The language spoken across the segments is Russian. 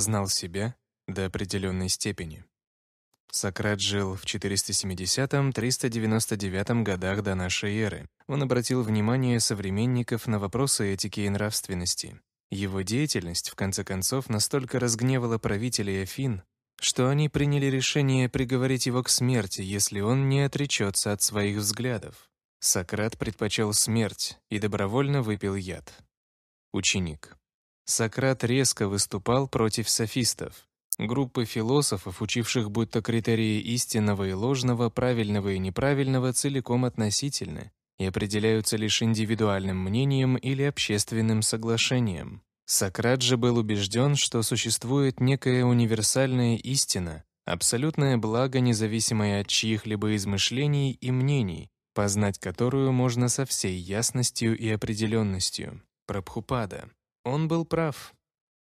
познал себя до определенной степени. Сократ жил в 470-399 годах до нашей эры. Он обратил внимание современников на вопросы этики и нравственности. Его деятельность, в конце концов, настолько разгневала правителей Афин, что они приняли решение приговорить его к смерти, если он не отречется от своих взглядов. Сократ предпочел смерть и добровольно выпил яд. Ученик. Сократ резко выступал против софистов, группы философов, учивших будто критерии истинного и ложного, правильного и неправильного целиком относительны и определяются лишь индивидуальным мнением или общественным соглашением. Сократ же был убежден, что существует некая универсальная истина, абсолютное благо, независимое от чьих-либо измышлений и мнений, познать которую можно со всей ясностью и определенностью. Прабхупада. Он был прав.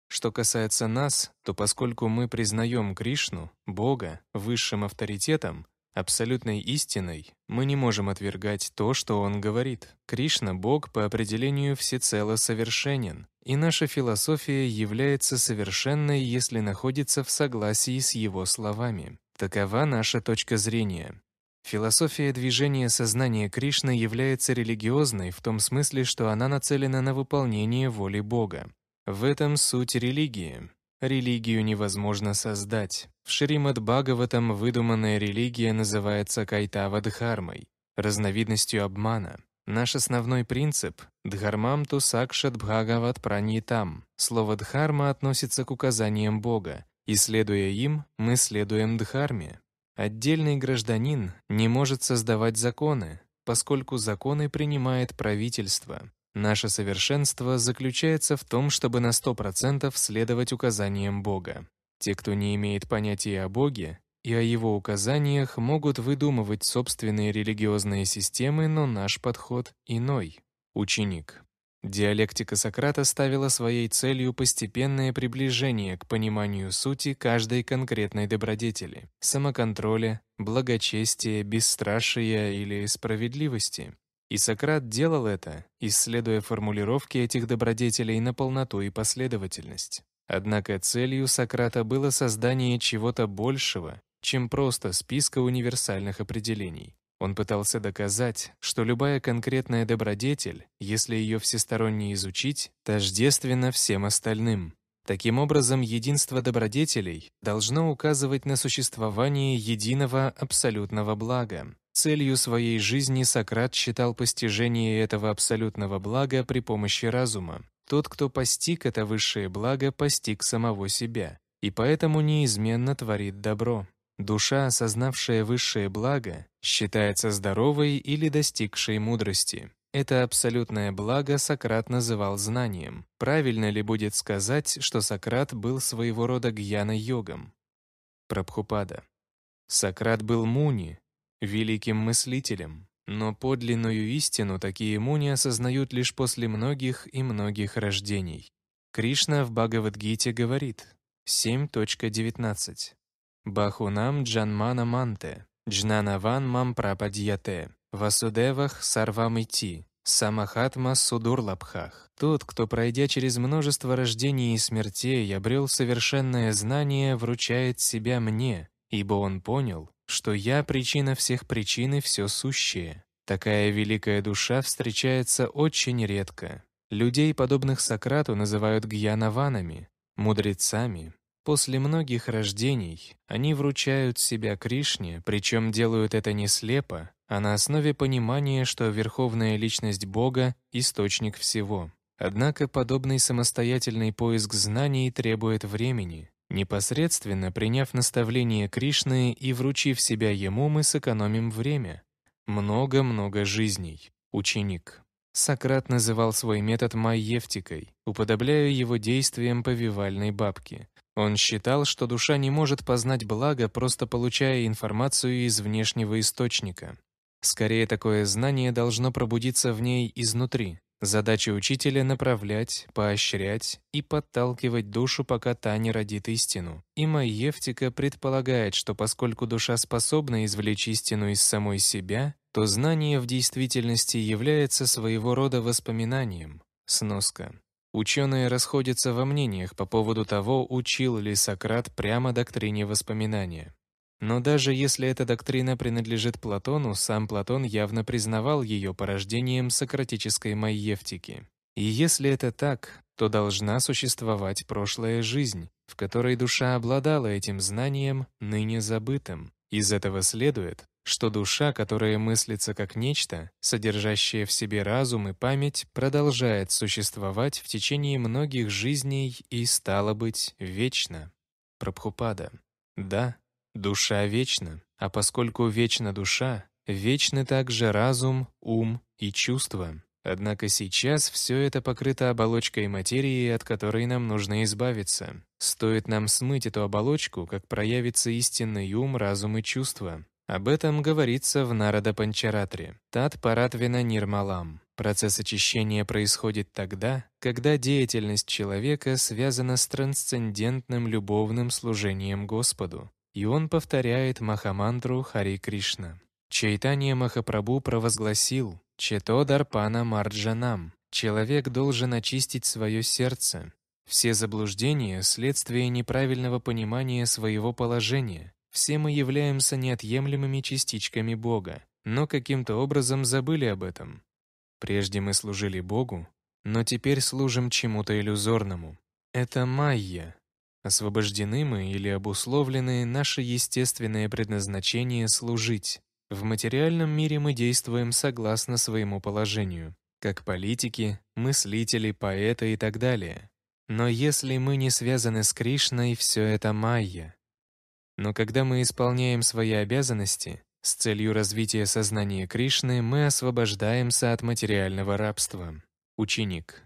Что касается нас, то поскольку мы признаем Кришну, Бога, высшим авторитетом, абсолютной истиной, мы не можем отвергать то, что он говорит. Кришна, Бог, по определению всецело совершенен, и наша философия является совершенной, если находится в согласии с его словами. Такова наша точка зрения. Философия движения сознания Кришны является религиозной в том смысле, что она нацелена на выполнение воли Бога. В этом суть религии. Религию невозможно создать. В Шримад Бхагаватам выдуманная религия называется Кайтава-дхармой, разновидностью обмана. Наш основной принцип – «Дхармам ту сакшат бхагават пранитам». Слово «дхарма» относится к указаниям Бога, и, следуя им, мы следуем дхарме. Отдельный гражданин не может создавать законы, поскольку законы принимает правительство. Наше совершенство заключается в том, чтобы на 100% следовать указаниям Бога. Те, кто не имеет понятия о Боге и о его указаниях, могут выдумывать собственные религиозные системы, но наш подход иной. Ученик. Диалектика Сократа ставила своей целью постепенное приближение к пониманию сути каждой конкретной добродетели, самоконтроля, благочестия, бесстрашия или справедливости. И Сократ делал это, исследуя формулировки этих добродетелей на полноту и последовательность. Однако целью Сократа было создание чего-то большего, чем просто списка универсальных определений. Он пытался доказать, что любая конкретная добродетель, если ее всесторонне изучить, тождественна всем остальным. Таким образом, единство добродетелей должно указывать на существование единого абсолютного блага. Целью своей жизни Сократ считал постижение этого абсолютного блага при помощи разума. Тот, кто постиг это высшее благо, постиг самого себя, и поэтому неизменно творит добро. Душа, осознавшая высшее благо, считается здоровой или достигшей мудрости. Это абсолютное благо Сократ называл знанием. Правильно ли будет сказать, что Сократ был своего рода гьяна-йогом? Прабхупада. Сократ был муни, великим мыслителем, но подлинную истину такие муни осознают лишь после многих и многих рождений. Кришна в Бхагавадгите говорит 7.19 Бахунам джанмана манте, джнанаван мампрападьяте, васудевах сарвамити, самахатма судурлабхах. Тот, кто, пройдя через множество рождений и смертей, обрел совершенное знание, вручает себя мне, ибо он понял, что я причина всех причин и все сущее. Такая великая душа встречается очень редко. Людей, подобных Сократу, называют гьянаванами, мудрецами, после многих рождений они вручают себя Кришне, причем делают это не слепо, а на основе понимания, что Верховная Личность Бога — источник всего. Однако подобный самостоятельный поиск знаний требует времени. Непосредственно приняв наставление Кришны и вручив себя Ему, мы сэкономим время. Много-много жизней. Ученик. Сократ называл свой метод майевтикой, уподобляя его действиям повивальной бабки — он считал, что душа не может познать благо, просто получая информацию из внешнего источника. Скорее, такое знание должно пробудиться в ней изнутри. Задача учителя — направлять, поощрять и подталкивать душу, пока та не родит истину. И Маевтика предполагает, что поскольку душа способна извлечь истину из самой себя, то знание в действительности является своего рода воспоминанием. Сноска. Ученые расходятся во мнениях по поводу того, учил ли Сократ прямо доктрине воспоминания. Но даже если эта доктрина принадлежит Платону, сам Платон явно признавал ее порождением сократической майевтики. И если это так, то должна существовать прошлая жизнь, в которой душа обладала этим знанием, ныне забытым. Из этого следует, что душа, которая мыслится как нечто, содержащее в себе разум и память, продолжает существовать в течение многих жизней и, стало быть, вечно. Прабхупада. Да, душа вечна, а поскольку вечна душа, вечны также разум, ум и чувства. Однако сейчас все это покрыто оболочкой материи, от которой нам нужно избавиться. Стоит нам смыть эту оболочку, как проявится истинный ум, разум и чувства. Об этом говорится в Нарада Панчаратре, Тат Паратвина Нирмалам. Процесс очищения происходит тогда, когда деятельность человека связана с трансцендентным любовным служением Господу, и он повторяет Махамандру Хари Кришна. Чайтанья Махапрабу провозгласил «Чето Дарпана Марджанам» — человек должен очистить свое сердце. Все заблуждения — следствие неправильного понимания своего положения, все мы являемся неотъемлемыми частичками Бога, но каким-то образом забыли об этом. Прежде мы служили Богу, но теперь служим чему-то иллюзорному. Это майя. Освобождены мы или обусловлены наше естественное предназначение служить. В материальном мире мы действуем согласно своему положению, как политики, мыслители, поэты и так далее. Но если мы не связаны с Кришной, все это майя. Но когда мы исполняем свои обязанности с целью развития сознания Кришны, мы освобождаемся от материального рабства. Ученик.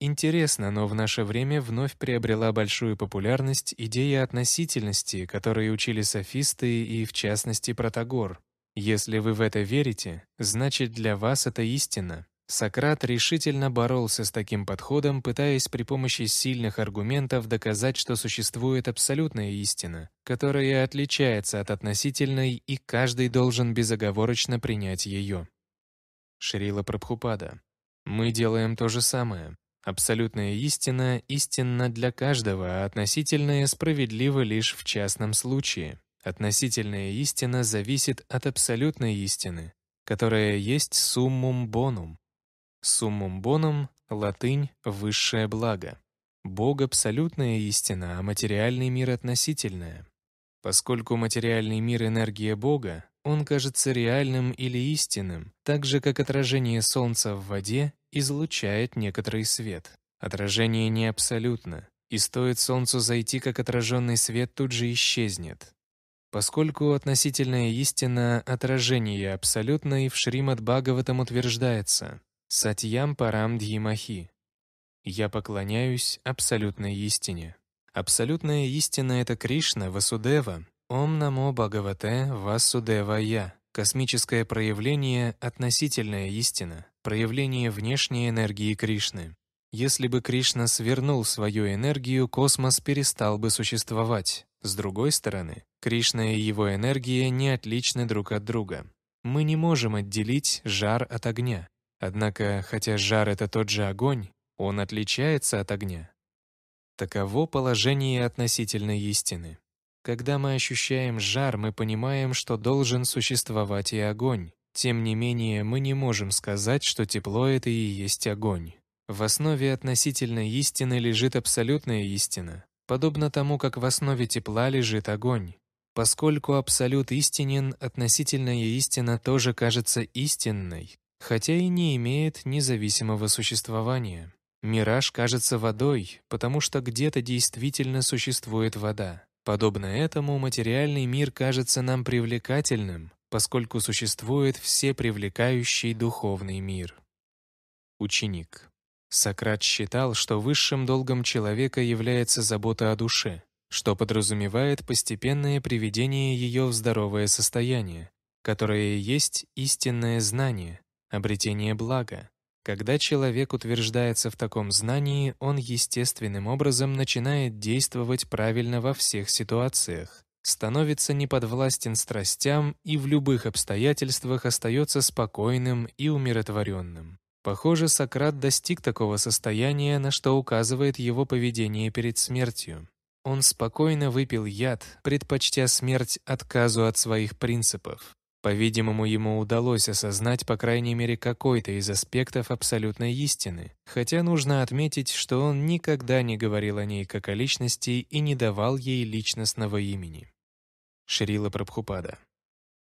Интересно, но в наше время вновь приобрела большую популярность идея относительности, которую учили софисты и, в частности, Протагор. Если вы в это верите, значит для вас это истина. Сократ решительно боролся с таким подходом, пытаясь при помощи сильных аргументов доказать, что существует абсолютная истина, которая отличается от относительной, и каждый должен безоговорочно принять ее. Шрила Прабхупада. Мы делаем то же самое. Абсолютная истина истинна для каждого, а относительная справедлива лишь в частном случае. Относительная истина зависит от абсолютной истины, которая есть суммум бонум, Суммум боном — латынь «высшее благо». Бог — абсолютная истина, а материальный мир — относительная. Поскольку материальный мир — энергия Бога, он кажется реальным или истинным, так же, как отражение солнца в воде излучает некоторый свет. Отражение не абсолютно, и стоит солнцу зайти, как отраженный свет тут же исчезнет. Поскольку относительная истина отражение абсолютно и в Шримад Бхагаватам утверждается, Сатьям Парам Дьямахи. Я поклоняюсь абсолютной истине. Абсолютная истина — это Кришна, Васудева, Ом Намо Бхагавате Васудева Я. Космическое проявление — относительная истина, проявление внешней энергии Кришны. Если бы Кришна свернул свою энергию, космос перестал бы существовать. С другой стороны, Кришна и его энергия не отличны друг от друга. Мы не можем отделить жар от огня. Однако, хотя жар — это тот же огонь, он отличается от огня. Таково положение относительно истины. Когда мы ощущаем жар, мы понимаем, что должен существовать и огонь. Тем не менее, мы не можем сказать, что тепло — это и есть огонь. В основе относительной истины лежит абсолютная истина, подобно тому, как в основе тепла лежит огонь. Поскольку абсолют истинен, относительная истина тоже кажется истинной, хотя и не имеет независимого существования. Мираж кажется водой, потому что где-то действительно существует вода. Подобно этому, материальный мир кажется нам привлекательным, поскольку существует все привлекающий духовный мир. Ученик. Сократ считал, что высшим долгом человека является забота о душе, что подразумевает постепенное приведение ее в здоровое состояние, которое есть истинное знание, обретение блага. Когда человек утверждается в таком знании, он естественным образом начинает действовать правильно во всех ситуациях, становится неподвластен страстям и в любых обстоятельствах остается спокойным и умиротворенным. Похоже, Сократ достиг такого состояния, на что указывает его поведение перед смертью. Он спокойно выпил яд, предпочтя смерть отказу от своих принципов. По-видимому, ему удалось осознать, по крайней мере, какой-то из аспектов абсолютной истины, хотя нужно отметить, что он никогда не говорил о ней как о личности и не давал ей личностного имени. Шрила Прабхупада.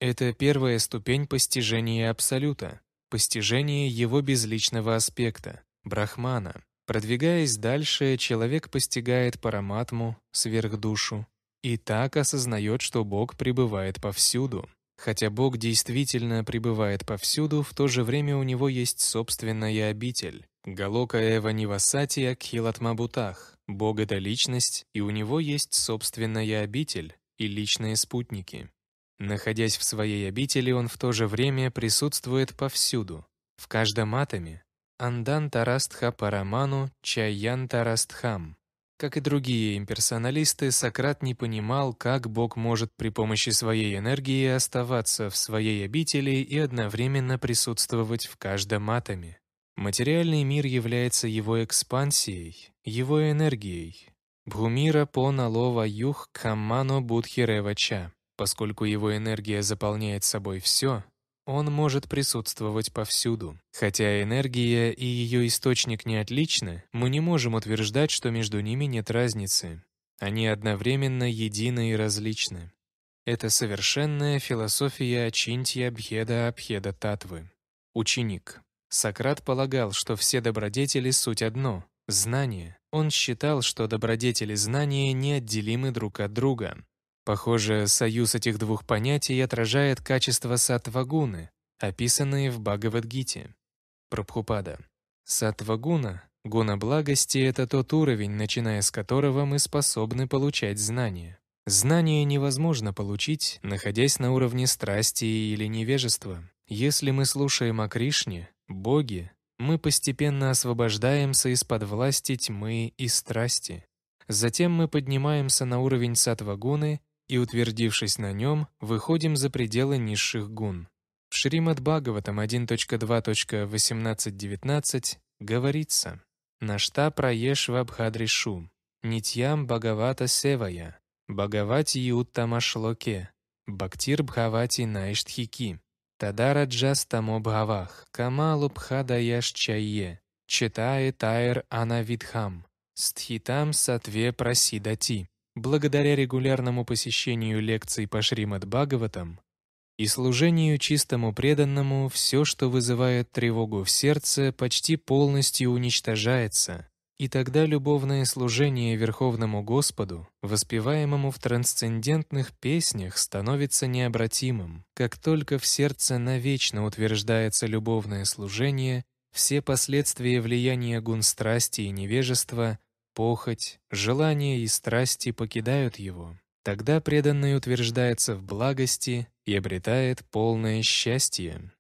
Это первая ступень постижения Абсолюта, постижение его безличного аспекта, Брахмана. Продвигаясь дальше, человек постигает параматму, сверхдушу, и так осознает, что Бог пребывает повсюду, Хотя Бог действительно пребывает повсюду, в то же время у него есть собственная обитель. Галока Эва Нивасати Акхилатмабутах. Бог — это личность, и у него есть собственная обитель и личные спутники. Находясь в своей обители, он в то же время присутствует повсюду, в каждом атоме. Андан Тарастха Параману Чайян Тарастхам. Как и другие имперсоналисты, Сократ не понимал, как Бог может при помощи своей энергии оставаться в своей обители и одновременно присутствовать в каждом атоме. Материальный мир является его экспансией, его энергией. Бхумира Поналова Юх Каммано Будхирева Ча. Поскольку его энергия заполняет собой все, он может присутствовать повсюду. Хотя энергия и ее источник не отличны, мы не можем утверждать, что между ними нет разницы. Они одновременно едины и различны. Это совершенная философия Чинтья Бхеда Абхеда Татвы. Ученик. Сократ полагал, что все добродетели — суть одно — знание. Он считал, что добродетели знания неотделимы друг от друга. Похоже, союз этих двух понятий отражает качество сатвагуны, описанные в Бхагавадгите. Прабхупада. сатвагуна, гуна благости — это тот уровень, начиная с которого мы способны получать знания. Знание невозможно получить, находясь на уровне страсти или невежества. Если мы слушаем о Кришне, Боге, мы постепенно освобождаемся из-под власти тьмы и страсти. Затем мы поднимаемся на уровень сатвагуны и, утвердившись на нем, выходим за пределы низших гун. В Шримад Бхагаватам 1.2.18.19 говорится «Нашта праешва бхадришу, нитьям бхагавата севая, бхагавати юттама Машлоке, бхактир бхавати Найштхики, тадара джастамо бхавах, камалу бхадаяш чайе, читае тайр анавидхам, стхитам сатве прасидати» благодаря регулярному посещению лекций по Шримад Бхагаватам и служению чистому преданному, все, что вызывает тревогу в сердце, почти полностью уничтожается, и тогда любовное служение Верховному Господу, воспеваемому в трансцендентных песнях, становится необратимым. Как только в сердце навечно утверждается любовное служение, все последствия влияния гун страсти и невежества похоть, желания и страсти покидают его. Тогда преданный утверждается в благости и обретает полное счастье.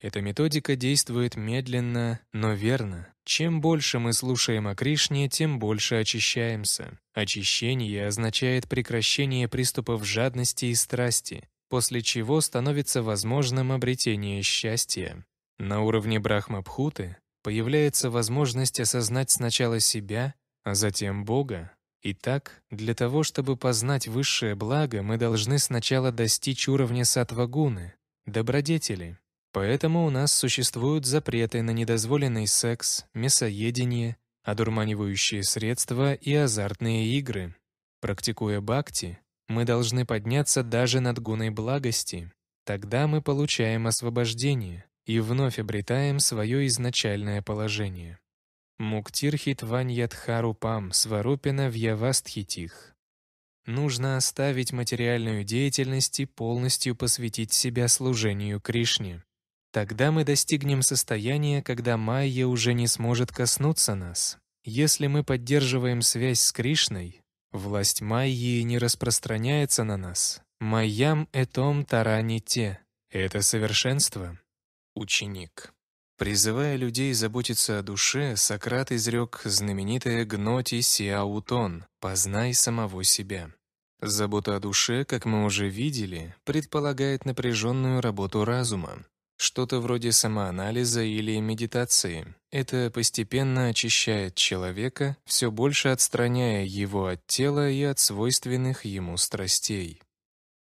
Эта методика действует медленно, но верно. Чем больше мы слушаем о Кришне, тем больше очищаемся. Очищение означает прекращение приступов жадности и страсти, после чего становится возможным обретение счастья. На уровне Брахмабхуты появляется возможность осознать сначала себя, а затем Бога. Итак, для того, чтобы познать высшее благо, мы должны сначала достичь уровня сатвагуны, добродетели. Поэтому у нас существуют запреты на недозволенный секс, мясоедение, одурманивающие средства и азартные игры. Практикуя бхакти, мы должны подняться даже над гуной благости. Тогда мы получаем освобождение и вновь обретаем свое изначальное положение. Муктирхит ваньятхарупам сварупина вьявастхитих. Нужно оставить материальную деятельность и полностью посвятить себя служению Кришне. Тогда мы достигнем состояния, когда Майя уже не сможет коснуться нас. Если мы поддерживаем связь с Кришной, власть Майи не распространяется на нас. Майям этом те. Это совершенство. Ученик. Призывая людей заботиться о душе, Сократ изрек знаменитое «гноти сиаутон» – «познай самого себя». Забота о душе, как мы уже видели, предполагает напряженную работу разума. Что-то вроде самоанализа или медитации. Это постепенно очищает человека, все больше отстраняя его от тела и от свойственных ему страстей.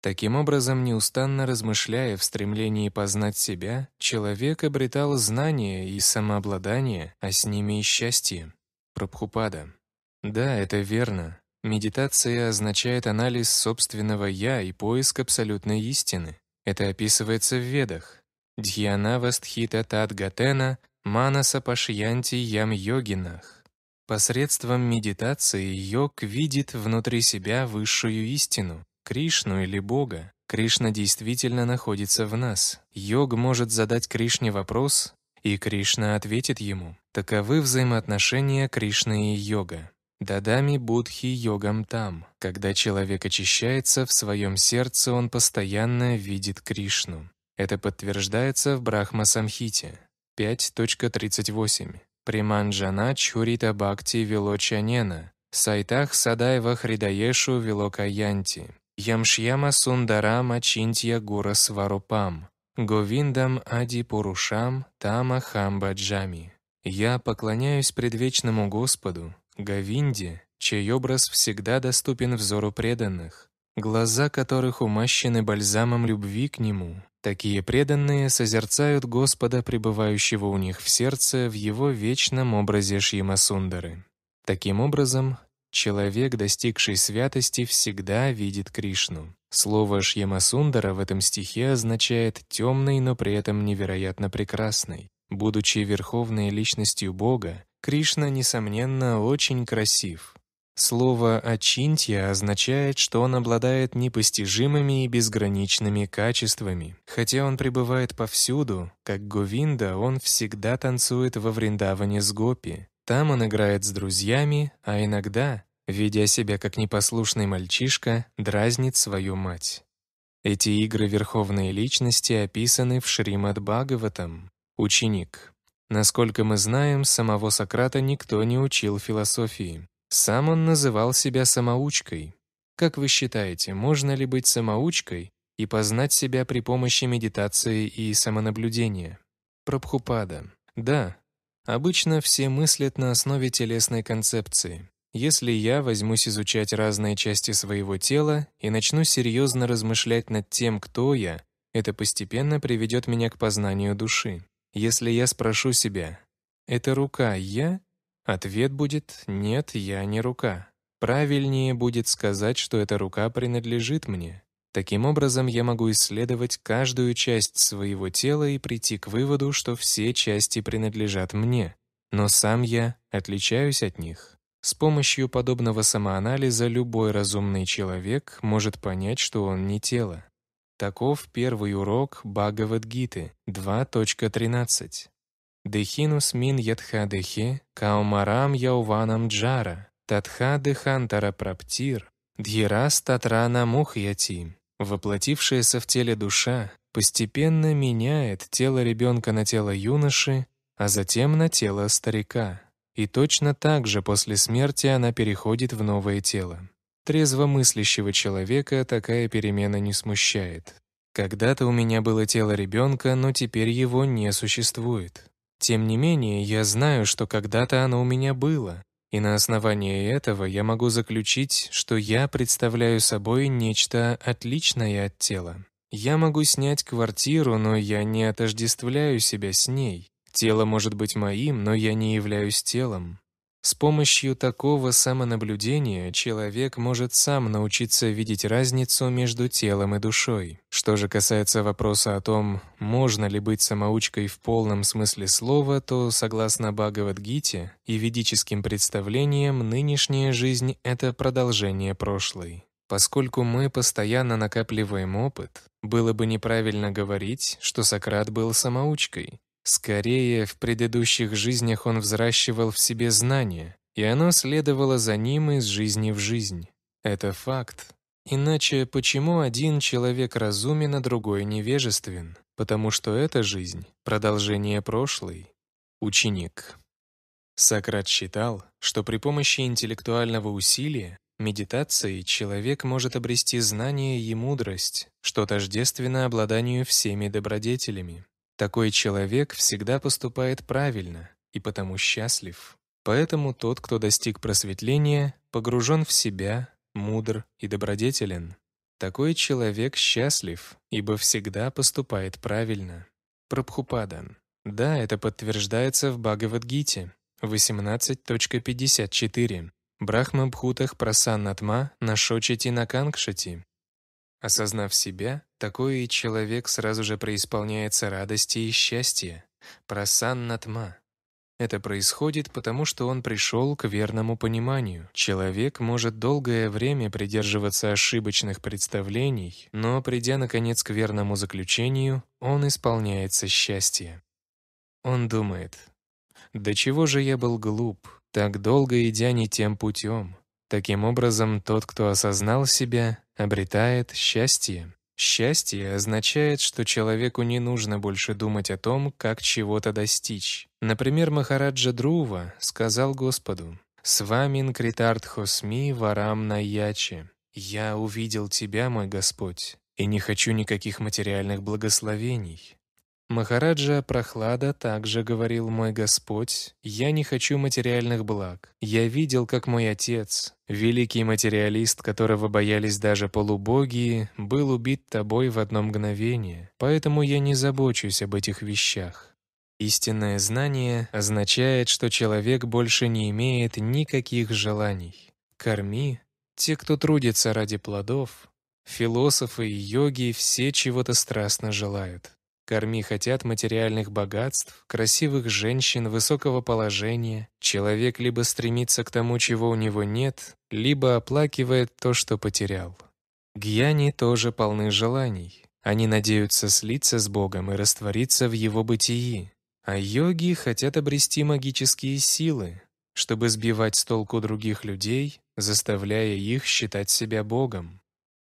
Таким образом, неустанно размышляя в стремлении познать себя, человек обретал знания и самообладание, а с ними и счастье. Прабхупада. Да, это верно. Медитация означает анализ собственного «я» и поиск абсолютной истины. Это описывается в Ведах. вастхита Дьянавастхита гатена Манаса Пашьянти Ям Йогинах. Посредством медитации йог видит внутри себя высшую истину, Кришну или Бога. Кришна действительно находится в нас. Йог может задать Кришне вопрос, и Кришна ответит ему. Таковы взаимоотношения Кришны и йога. Дадами Будхи йогам там. Когда человек очищается, в своем сердце он постоянно видит Кришну. Это подтверждается в Брахма Самхите 5.38. Приманджана Чурита Бхакти Вилочанена. Сайтах Садайва Хридаешу Вилокаянти. Ямшьяма Сундарама Чинтья Гура Сварупам, Говиндам Ади Пурушам Тама Хамбаджами. Я поклоняюсь предвечному Господу, Говинде, чей образ всегда доступен взору преданных, глаза которых умащены бальзамом любви к Нему. Такие преданные созерцают Господа, пребывающего у них в сердце, в Его вечном образе Шьямасундары. Таким образом, Человек, достигший святости, всегда видит Кришну. Слово Шьямасундара в этом стихе означает «темный, но при этом невероятно прекрасный». Будучи верховной личностью Бога, Кришна, несомненно, очень красив. Слово «очинтья» означает, что он обладает непостижимыми и безграничными качествами. Хотя он пребывает повсюду, как Говинда, он всегда танцует во Вриндаване с Гопи. Там он играет с друзьями, а иногда, ведя себя как непослушный мальчишка, дразнит свою мать. Эти игры верховной личности описаны в Шримад Бхагаватам, ученик. Насколько мы знаем, самого Сократа никто не учил философии. Сам он называл себя самоучкой. Как вы считаете, можно ли быть самоучкой и познать себя при помощи медитации и самонаблюдения? Прабхупада. Да. Обычно все мыслят на основе телесной концепции если я возьмусь изучать разные части своего тела и начну серьезно размышлять над тем, кто я, это постепенно приведет меня к познанию души. Если я спрошу себя, «Это рука я?» Ответ будет «Нет, я не рука». Правильнее будет сказать, что эта рука принадлежит мне. Таким образом, я могу исследовать каждую часть своего тела и прийти к выводу, что все части принадлежат мне, но сам я отличаюсь от них. С помощью подобного самоанализа любой разумный человек может понять, что он не тело. Таков первый урок Бхагавадгиты 2.13. Дехинус мин ядхадехе каумарам яуванам джара татха дехантара праптир дхирас татрана мухьяти. Воплотившаяся в теле душа постепенно меняет тело ребенка на тело юноши, а затем на тело старика. И точно так же после смерти она переходит в новое тело. Трезвомыслящего человека такая перемена не смущает. Когда-то у меня было тело ребенка, но теперь его не существует. Тем не менее, я знаю, что когда-то оно у меня было, и на основании этого я могу заключить, что я представляю собой нечто отличное от тела. Я могу снять квартиру, но я не отождествляю себя с ней. Тело может быть моим, но я не являюсь телом. С помощью такого самонаблюдения человек может сам научиться видеть разницу между телом и душой. Что же касается вопроса о том, можно ли быть самоучкой в полном смысле слова, то, согласно Бхагавадгите и ведическим представлениям, нынешняя жизнь — это продолжение прошлой. Поскольку мы постоянно накапливаем опыт, было бы неправильно говорить, что Сократ был самоучкой, Скорее, в предыдущих жизнях он взращивал в себе знания, и оно следовало за ним из жизни в жизнь. Это факт. Иначе почему один человек разумен, а другой невежествен? Потому что эта жизнь — продолжение прошлой. Ученик. Сократ считал, что при помощи интеллектуального усилия, медитации, человек может обрести знание и мудрость, что тождественно обладанию всеми добродетелями. Такой человек всегда поступает правильно и потому счастлив. Поэтому тот, кто достиг просветления, погружен в себя, мудр и добродетелен. Такой человек счастлив, ибо всегда поступает правильно. Прабхупадан. Да, это подтверждается в Бхагавадгите 18.54. Брахма Бхутах Прасаннатма Нашочити наканкшати. Осознав себя, такой человек сразу же преисполняется радости и счастья. Прасанна тма. Это происходит потому, что он пришел к верному пониманию. Человек может долгое время придерживаться ошибочных представлений, но, придя, наконец, к верному заключению, он исполняется счастье. Он думает, «До чего же я был глуп, так долго идя не тем путем?» Таким образом, тот, кто осознал себя, обретает счастье. Счастье означает, что человеку не нужно больше думать о том, как чего-то достичь. Например, Махараджа Друва сказал Господу, «С вами Нкритартхосми варам наяче. Я увидел тебя, мой Господь, и не хочу никаких материальных благословений. Махараджа Прохлада также говорил «Мой Господь, я не хочу материальных благ. Я видел, как мой отец, великий материалист, которого боялись даже полубоги, был убит тобой в одно мгновение, поэтому я не забочусь об этих вещах». Истинное знание означает, что человек больше не имеет никаких желаний. Корми, те, кто трудится ради плодов, философы и йоги все чего-то страстно желают. Корми хотят материальных богатств, красивых женщин, высокого положения. Человек либо стремится к тому, чего у него нет, либо оплакивает то, что потерял. Гьяни тоже полны желаний. Они надеются слиться с Богом и раствориться в его бытии. А йоги хотят обрести магические силы, чтобы сбивать с толку других людей, заставляя их считать себя Богом.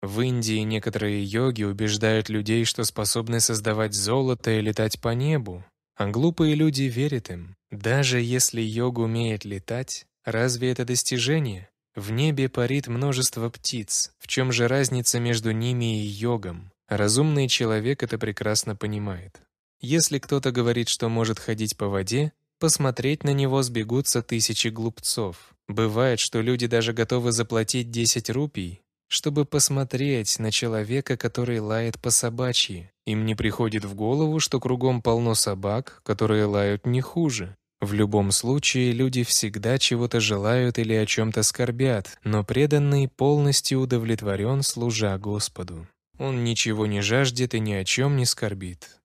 В Индии некоторые йоги убеждают людей, что способны создавать золото и летать по небу, а глупые люди верят им. Даже если йог умеет летать, разве это достижение? В небе парит множество птиц. В чем же разница между ними и йогом? Разумный человек это прекрасно понимает. Если кто-то говорит, что может ходить по воде, посмотреть на него сбегутся тысячи глупцов. Бывает, что люди даже готовы заплатить 10 рупий, чтобы посмотреть на человека, который лает по собачьи. Им не приходит в голову, что кругом полно собак, которые лают не хуже. В любом случае, люди всегда чего-то желают или о чем-то скорбят, но преданный полностью удовлетворен, служа Господу. Он ничего не жаждет и ни о чем не скорбит.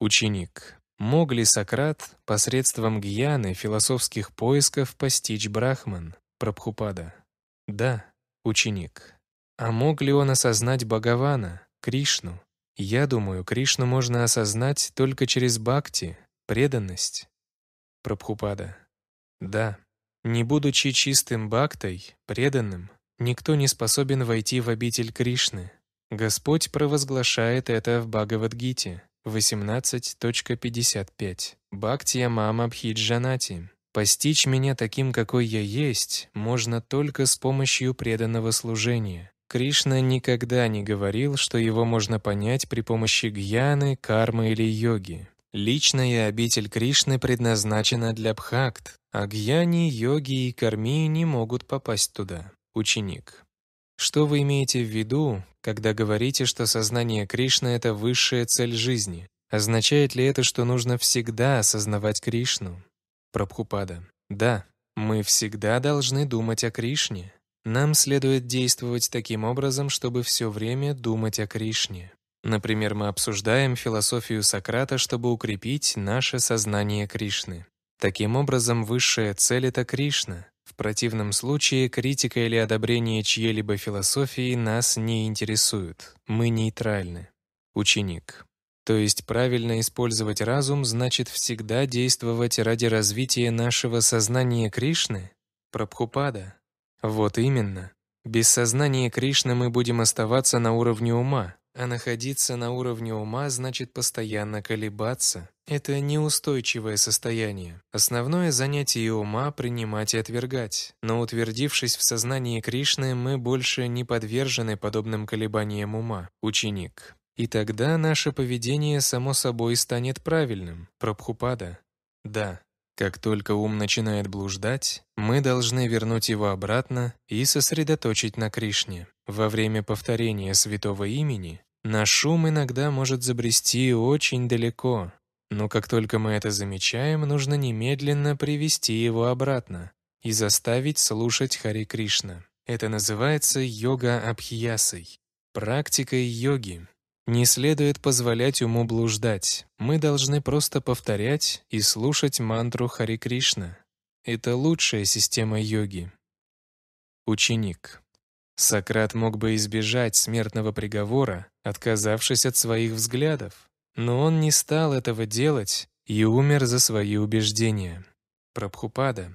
Ученик. Мог ли Сократ посредством гьяны философских поисков постичь Брахман? Прабхупада. Да, ученик. А мог ли он осознать Бхагавана, Кришну? Я думаю, Кришну можно осознать только через бхакти, преданность. Прабхупада. Да, не будучи чистым бхактой, преданным, никто не способен войти в обитель Кришны. Господь провозглашает это в Бхагавадгите 18.55. Бхактия мама бхиджанати. Постичь меня таким, какой я есть, можно только с помощью преданного служения. Кришна никогда не говорил, что его можно понять при помощи гьяны, кармы или йоги. Личная обитель Кришны предназначена для бхакт, а гьяни, йоги и карми не могут попасть туда. Ученик. Что вы имеете в виду, когда говорите, что сознание Кришны — это высшая цель жизни? Означает ли это, что нужно всегда осознавать Кришну? Прабхупада. Да, мы всегда должны думать о Кришне. Нам следует действовать таким образом, чтобы все время думать о Кришне. Например, мы обсуждаем философию Сократа, чтобы укрепить наше сознание Кришны. Таким образом, высшая цель — это Кришна. В противном случае критика или одобрение чьей-либо философии нас не интересуют. Мы нейтральны. Ученик. То есть правильно использовать разум значит всегда действовать ради развития нашего сознания Кришны? Прабхупада. Вот именно. Без сознания Кришны мы будем оставаться на уровне ума, а находиться на уровне ума значит постоянно колебаться. Это неустойчивое состояние. Основное занятие ума — принимать и отвергать. Но утвердившись в сознании Кришны, мы больше не подвержены подобным колебаниям ума. Ученик. И тогда наше поведение само собой станет правильным. Прабхупада. Да, как только ум начинает блуждать, мы должны вернуть его обратно и сосредоточить на Кришне. Во время повторения святого имени наш ум иногда может забрести очень далеко, но как только мы это замечаем, нужно немедленно привести его обратно и заставить слушать Хари Кришна. Это называется йога абхиясой, практикой йоги, не следует позволять уму блуждать. Мы должны просто повторять и слушать мантру Хари Кришна. Это лучшая система йоги. Ученик. Сократ мог бы избежать смертного приговора, отказавшись от своих взглядов, но он не стал этого делать и умер за свои убеждения. Прабхупада.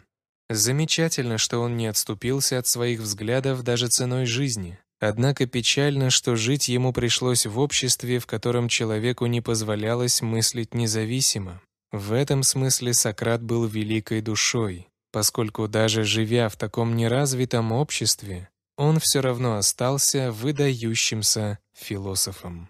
Замечательно, что он не отступился от своих взглядов даже ценой жизни. Однако печально, что жить ему пришлось в обществе, в котором человеку не позволялось мыслить независимо. В этом смысле Сократ был великой душой, поскольку даже живя в таком неразвитом обществе, он все равно остался выдающимся философом.